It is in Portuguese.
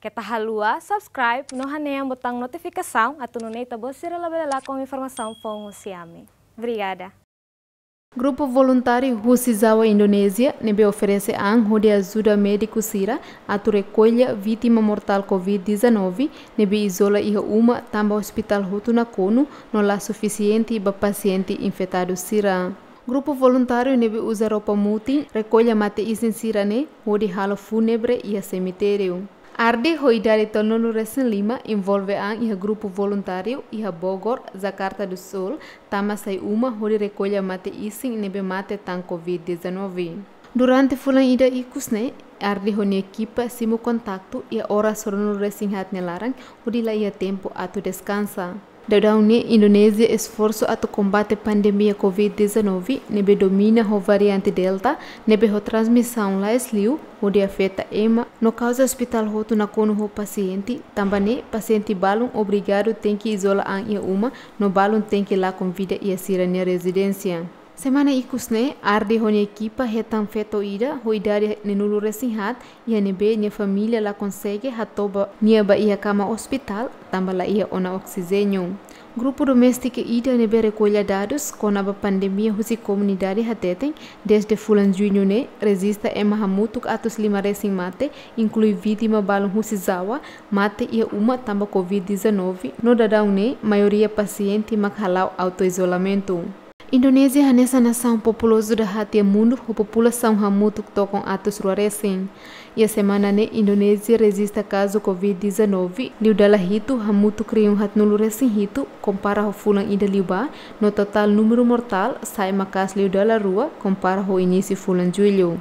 Kita tá halua, subscribe, no haneam botão notificação, atununei tabosira labela com informação o siame. Obrigada. Grupo Voluntário Rusizawa Indonésia nebe oferece anho de ajuda médico sira atu recolha vítima mortal COVID-19 nebe isola iha uma tamba hospital Hutuna Kono no lá suficiente para paciente infectado sira. Grupo voluntário nebe usa roupa muti recolha mate isen sira ne hodi halo fúnebre iha cemitério. Arde Hoidare Tonolores em Lima envolve a e grupo voluntário e Bogor, Jakarta do Sul, Tamasai Uma, hori recolhe mate ising nebe mate tan Covid-19. Durante fulan ida ikusne, ardi honi ekipa simu kontaktu ia ora sorunu resin hat nelarang, udila ia tempo atu descansa. da reunir Indonésia esforço a combate pandemia Covid-19, nebe domina o variante Delta, nebe ho transmissão lá esliu, onde afeta EMA, no causa hospital roto na cono o paciente, tambane paciente balon obrigado tem que isolar an e uma, no balun tem que lá com vida e a sirene residência. ସେମାନେ ikushne arde feto ida retanfetoida dari nenulu resihat yane nebe ne família la konsege hatoba niaba ia kama hospital tambala la ia ona oxigênio grupo domestik ida nebe rekolya recolha konaba conaba pandemia husi comunidade hateten desde fulan junho ne resista ema hamutuk atus lima resing mate inclui vitima balon husi zawa mate ia uma tamba covid-19 no dadaune mayoria pasienti makhalau autoisolamento Indonesia sana sang populoso da hati mundo ho população mutuk tokong atus ruareseng. Ia ya semana ne Indonesia resista kasus Covid-19, liu dalah hitu hamutuk riung hat resing hitu kompara ho fulang ida liuba, no total numero mortal sai makas liu dalah rua kompara ho inisi fulang juliu